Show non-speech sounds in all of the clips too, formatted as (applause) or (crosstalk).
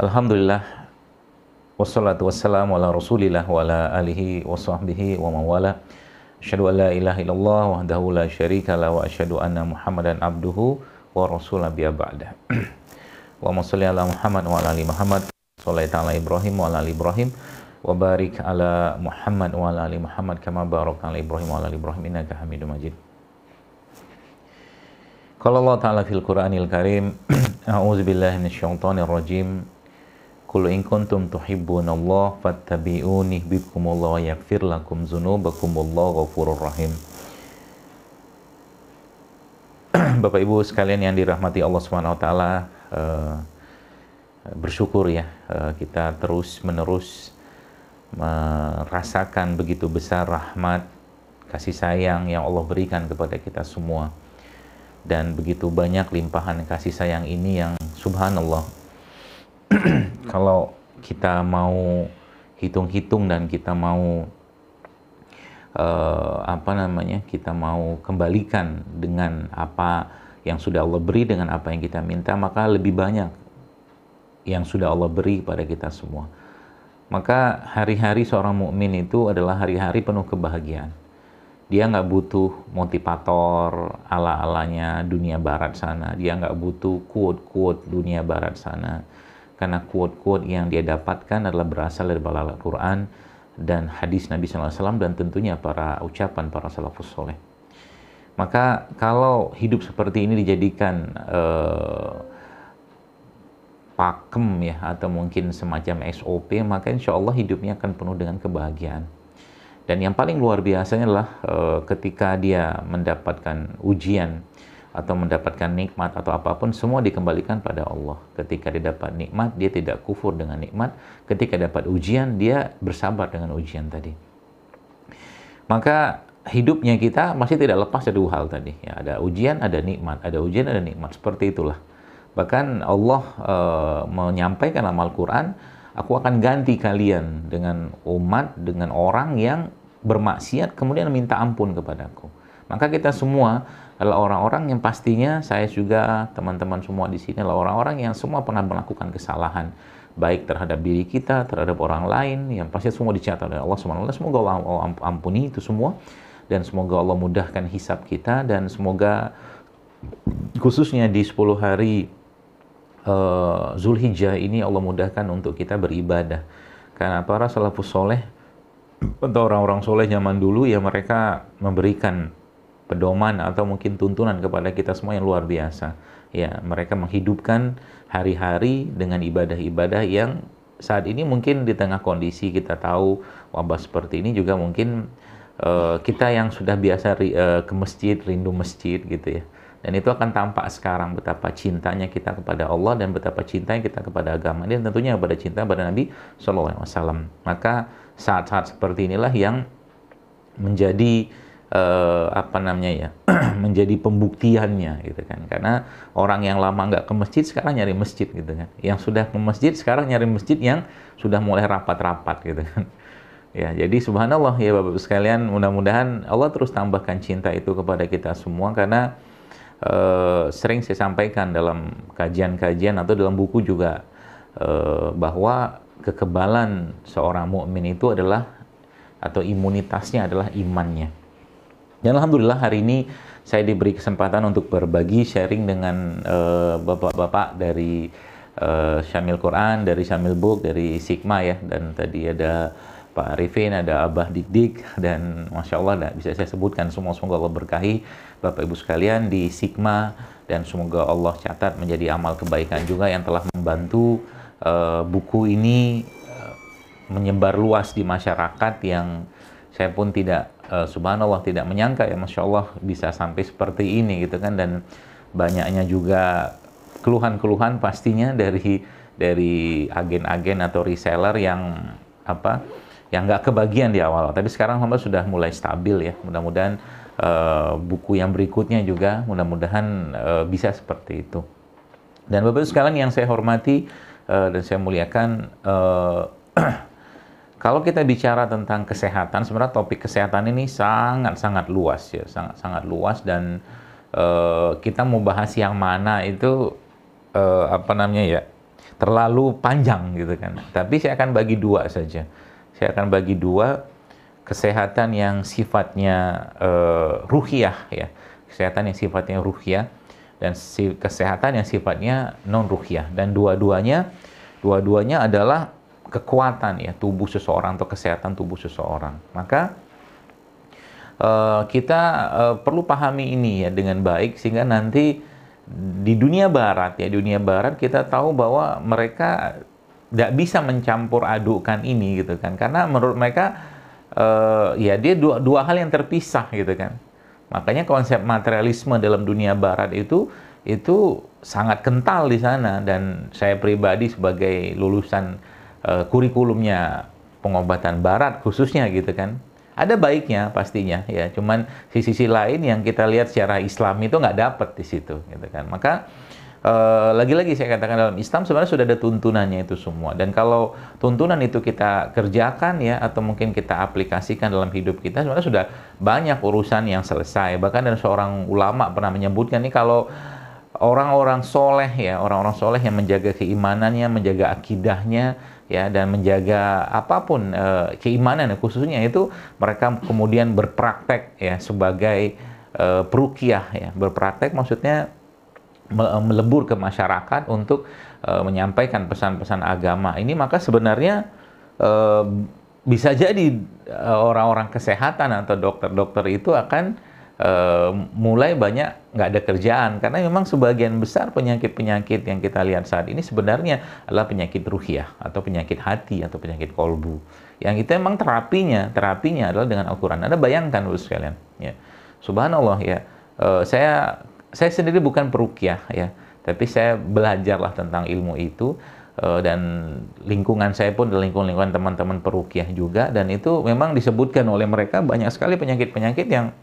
Alhamdulillah Wassalatu wassalamu ala rasulillah wa ala alihi wa sahbihi wa mawala Asyadu an la ilaha illallah wahdahu la syarika la wa asyadu anna muhammadan abduhu wa rasulah biya ba'da Wa masalli ala muhammad wa ala ali muhammad Salai ta'ala ibrahim wa ala ali ibrahim Wa barik ala muhammad wa ala ali muhammad Kama barak ala ibrahim wa ala ali ibrahim Innaka hamidu majid Kalau Allah Ta'ala fil Qur'anil Karim (clears throat) A'udzubillahi minasyaitonir rajim Qul in kuntum Allah fattabi'uni bikum wa yaghfir lakum dzunubakum wallahu ghafurur rahim. (clears throat) Bapak Ibu sekalian yang dirahmati Allah Subhanahu wa taala, uh, bersyukur ya uh, kita terus menerus merasakan begitu besar rahmat kasih sayang yang Allah berikan kepada kita semua. Dan begitu banyak limpahan kasih sayang ini yang subhanallah (clears throat) kalau kita mau hitung-hitung dan kita mau uh, apa namanya kita mau kembalikan dengan apa yang sudah Allah beri dengan apa yang kita minta maka lebih banyak yang sudah Allah beri pada kita semua maka hari-hari seorang mukmin itu adalah hari-hari penuh kebahagiaan dia nggak butuh motivator ala-alanya dunia barat sana dia nggak butuh quote-quote dunia barat sana karena quote-quote yang dia dapatkan adalah berasal dari balal Al-Quran dan hadis Nabi SAW dan tentunya para ucapan para salafus soleh. Maka kalau hidup seperti ini dijadikan eh, pakem ya atau mungkin semacam SOP maka insya Allah hidupnya akan penuh dengan kebahagiaan. Dan yang paling luar biasanya adalah eh, ketika dia mendapatkan ujian atau mendapatkan nikmat atau apapun semua dikembalikan pada Allah. Ketika dia dapat nikmat, dia tidak kufur dengan nikmat. Ketika dapat ujian, dia bersabar dengan ujian tadi. Maka hidupnya kita masih tidak lepas dari dua hal tadi. Ya, ada ujian, ada nikmat, ada ujian, ada nikmat. Seperti itulah. Bahkan Allah e, menyampaikan dalam Al-Qur'an, aku akan ganti kalian dengan umat, dengan orang yang bermaksiat kemudian minta ampun kepadaku maka kita semua adalah orang-orang yang pastinya saya juga teman-teman semua di sini adalah orang-orang yang semua pernah melakukan kesalahan baik terhadap diri kita, terhadap orang lain yang pasti semua dicatat oleh Allah Subhanahu Semoga Allah ampuni itu semua dan semoga Allah mudahkan hisap kita dan semoga khususnya di 10 hari uh, Zulhijjah ini Allah mudahkan untuk kita beribadah. Karena para salafus soleh, atau orang-orang soleh zaman dulu ya mereka memberikan pedoman atau mungkin tuntunan kepada kita semua yang luar biasa. Ya, mereka menghidupkan hari-hari dengan ibadah-ibadah yang saat ini mungkin di tengah kondisi kita tahu wabah seperti ini juga mungkin uh, kita yang sudah biasa ri, uh, ke masjid, rindu masjid gitu ya. Dan itu akan tampak sekarang betapa cintanya kita kepada Allah dan betapa cintanya kita kepada agama dan tentunya kepada cinta kepada Nabi Shallallahu Maka saat-saat seperti inilah yang menjadi uh, apa namanya ya (clears throat) menjadi pembuktiannya gitu kan karena orang yang lama nggak ke masjid sekarang nyari masjid gitu kan yang sudah ke masjid sekarang nyari masjid yang sudah mulai rapat-rapat gitu kan (laughs) ya jadi subhanallah ya bapak bapak sekalian mudah-mudahan Allah terus tambahkan cinta itu kepada kita semua karena Uh, sering saya sampaikan dalam kajian-kajian atau dalam buku juga uh, bahwa kekebalan seorang mukmin itu adalah atau imunitasnya adalah imannya dan alhamdulillah hari ini saya diberi kesempatan untuk berbagi sharing dengan eh, bapak-bapak uh, dari uh, Syamil Quran, dari Syamil Book, dari Sigma ya dan tadi ada Pak Arifin, ada Abah Dikdik dan Masya Allah nah, bisa saya sebutkan semua semoga Allah berkahi Bapak Ibu sekalian di Sigma dan semoga Allah catat menjadi amal kebaikan juga yang telah membantu uh, buku ini uh, menyebar luas di masyarakat yang saya pun tidak uh, subhanallah tidak menyangka ya masya Allah bisa sampai seperti ini gitu kan dan banyaknya juga keluhan-keluhan pastinya dari dari agen-agen atau reseller yang apa yang nggak kebagian di awal tapi sekarang alhamdulillah sudah mulai stabil ya mudah-mudahan uh, buku yang berikutnya juga mudah-mudahan uh, bisa seperti itu dan bapak sekalian yang saya hormati uh, dan saya muliakan uh, (clears throat) Kalau kita bicara tentang kesehatan, sebenarnya topik kesehatan ini sangat-sangat luas ya, sangat-sangat luas dan uh, kita mau bahas yang mana itu uh, apa namanya ya, terlalu panjang gitu kan. Tapi saya akan bagi dua saja. Saya akan bagi dua kesehatan yang sifatnya uh, eh, ruhiyah ya, kesehatan yang sifatnya ruhiyah dan si kesehatan yang sifatnya non ruhiyah dan dua-duanya dua-duanya adalah kekuatan ya tubuh seseorang atau kesehatan tubuh seseorang. Maka uh, kita uh, perlu pahami ini ya dengan baik sehingga nanti di dunia barat ya dunia barat kita tahu bahwa mereka tidak bisa mencampur adukkan ini gitu kan karena menurut mereka uh, ya dia dua, dua hal yang terpisah gitu kan makanya konsep materialisme dalam dunia barat itu itu sangat kental di sana dan saya pribadi sebagai lulusan uh, kurikulumnya pengobatan barat khususnya gitu kan. Ada baiknya pastinya ya, cuman sisi-sisi lain yang kita lihat secara Islam itu nggak dapat di situ gitu kan. Maka eh, lagi-lagi uh, saya katakan dalam Islam sebenarnya sudah ada tuntunannya itu semua dan kalau tuntunan itu kita kerjakan ya atau mungkin kita aplikasikan dalam hidup kita sebenarnya sudah banyak urusan yang selesai bahkan ada seorang ulama pernah menyebutkan nih kalau orang-orang soleh ya orang-orang soleh yang menjaga keimanannya menjaga akidahnya ya dan menjaga apapun e, keimanan khususnya itu mereka kemudian berpraktek ya sebagai e, perukiah ya berpraktek maksudnya eh, melebur ke masyarakat untuk e, menyampaikan pesan-pesan agama ini maka sebenarnya e, bisa jadi orang-orang kesehatan atau dokter-dokter itu akan Eh, mulai banyak nggak ada kerjaan karena memang sebagian besar penyakit-penyakit yang kita lihat saat ini sebenarnya adalah penyakit ruhiah atau penyakit hati atau penyakit kolbu yang itu memang terapinya terapinya adalah dengan Al-Quran Anda bayangkan dulu sekalian ya Subhanallah ya e, saya saya sendiri bukan perukiah ya tapi saya belajarlah tentang ilmu itu e, dan lingkungan saya pun lingkungan-lingkungan teman-teman perukiah juga dan itu memang disebutkan oleh mereka banyak sekali penyakit-penyakit yang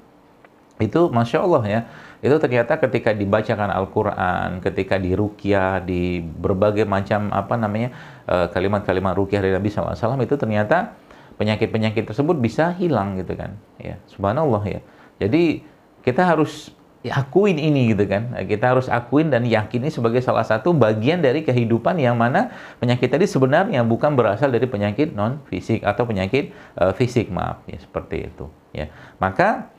itu masya Allah ya itu ternyata ketika dibacakan Al-Quran, ketika di Rukia, di berbagai macam apa namanya eh, kalimat-kalimat rukyah dari Nabi SAW itu ternyata penyakit-penyakit tersebut bisa hilang gitu kan ya subhanallah ya jadi kita harus akuin ini gitu kan kita harus akuin dan yakini sebagai salah satu bagian dari kehidupan yang mana penyakit tadi sebenarnya bukan berasal dari penyakit non fisik atau penyakit uh, fisik maaf ya seperti itu ya maka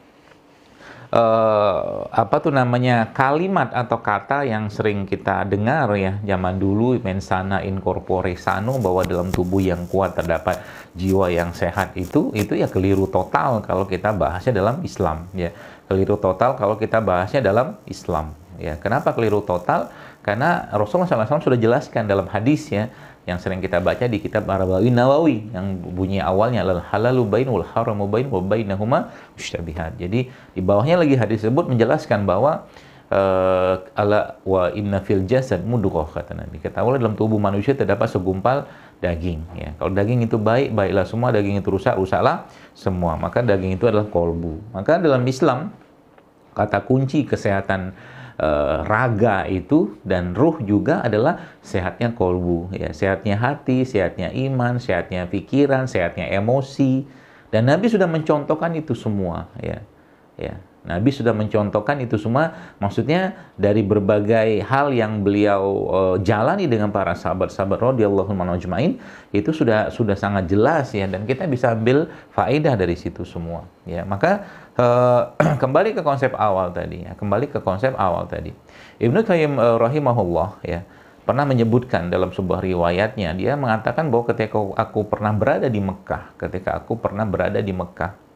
uh, apa tuh namanya kalimat atau kata yang sering kita dengar ya zaman dulu mensana incorpore sano bahwa dalam tubuh yang kuat terdapat jiwa yang sehat itu itu ya keliru total kalau kita bahasnya dalam Islam ya keliru total kalau kita bahasnya dalam Islam ya kenapa keliru total karena Rasulullah SAW sudah jelaskan dalam hadis ya yang sering kita baca di kitab Arabawi Nawawi yang bunyi awalnya adalah halalu bain wal haramu bain wa bainahuma mustabihat. Jadi di bawahnya lagi hadis tersebut menjelaskan bahwa uh, ala wa inna fil jasad mudghah kata Nabi. Ketahuilah dalam tubuh manusia terdapat segumpal daging ya. Kalau daging itu baik, baiklah semua, daging itu rusak, rusaklah semua. Maka daging itu adalah kolbu. Maka dalam Islam kata kunci kesehatan Eh, raga itu dan ruh juga adalah sehatnya kolbu ya sehatnya hati sehatnya iman sehatnya pikiran sehatnya emosi dan Nabi sudah mencontohkan itu semua ya ya Nabi sudah mencontohkan itu semua, maksudnya dari berbagai hal yang beliau e, jalani dengan para sahabat-sahabat radhiyallahu anhum itu sudah sudah sangat jelas ya dan kita bisa ambil faedah dari situ semua ya. Maka e, (clears throat) kembali ke konsep awal tadi ya, kembali ke konsep awal tadi. Ibnu Qayyim e, eh, rahimahullah ya pernah menyebutkan dalam sebuah riwayatnya dia mengatakan bahwa ketika aku, aku pernah berada di Mekah, ketika aku pernah berada di Mekah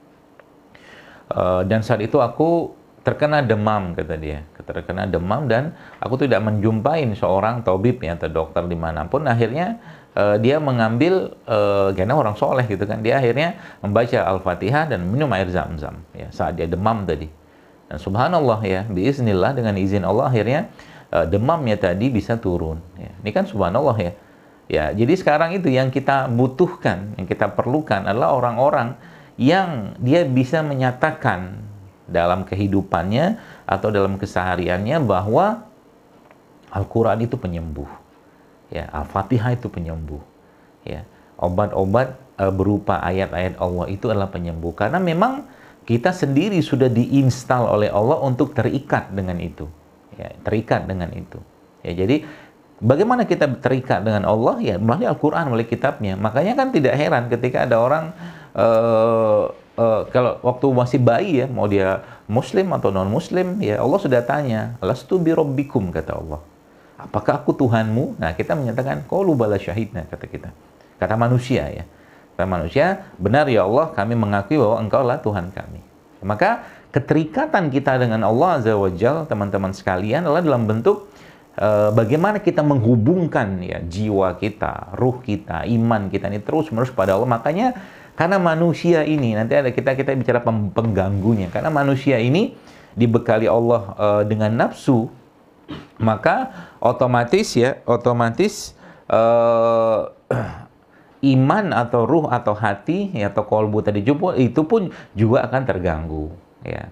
Eh, dan saat itu aku terkena demam kata dia terkena demam dan aku tidak menjumpai seorang tobib ya atau dokter dimanapun akhirnya uh, dia mengambil uh, karena orang soleh gitu kan dia akhirnya membaca al-fatihah dan minum air zam-zam ya saat dia demam tadi dan subhanallah ya biiznillah dengan izin Allah akhirnya uh, demamnya tadi bisa turun ya. ini kan subhanallah ya ya jadi sekarang itu yang kita butuhkan yang kita perlukan adalah orang-orang yang dia bisa menyatakan dalam kehidupannya atau dalam kesehariannya bahwa Al-Quran itu penyembuh. Ya, Al-Fatihah itu penyembuh. Ya, obat-obat e, berupa ayat-ayat Allah itu adalah penyembuh. Karena memang kita sendiri sudah diinstal oleh Allah untuk terikat dengan itu. Ya, terikat dengan itu. Ya, jadi bagaimana kita terikat dengan Allah? Ya, melalui Al-Quran, melalui kitabnya. Makanya kan tidak heran ketika ada orang uh, kalau waktu masih bayi ya, mau dia muslim atau non muslim, ya Allah sudah tanya, "Lastu bi rabbikum," kata Allah. Apakah aku Tuhanmu? Nah, kita menyatakan Kau qalu bala syahidna kata kita. Kata manusia ya. Kata manusia, benar ya Allah, kami mengakui bahwa Engkau lah Tuhan kami. Maka keterikatan kita dengan Allah Azza wa teman-teman sekalian adalah dalam bentuk Eh, bagaimana kita menghubungkan ya jiwa kita, ruh kita, iman kita ini terus menerus pada Allah. Makanya karena manusia ini nanti ada kita kita bicara pengganggunya. Karena manusia ini dibekali Allah uh, dengan nafsu, maka otomatis ya otomatis uh, (clears throat) iman atau ruh atau hati ya, atau kolbu tadi itu pun juga akan terganggu ya.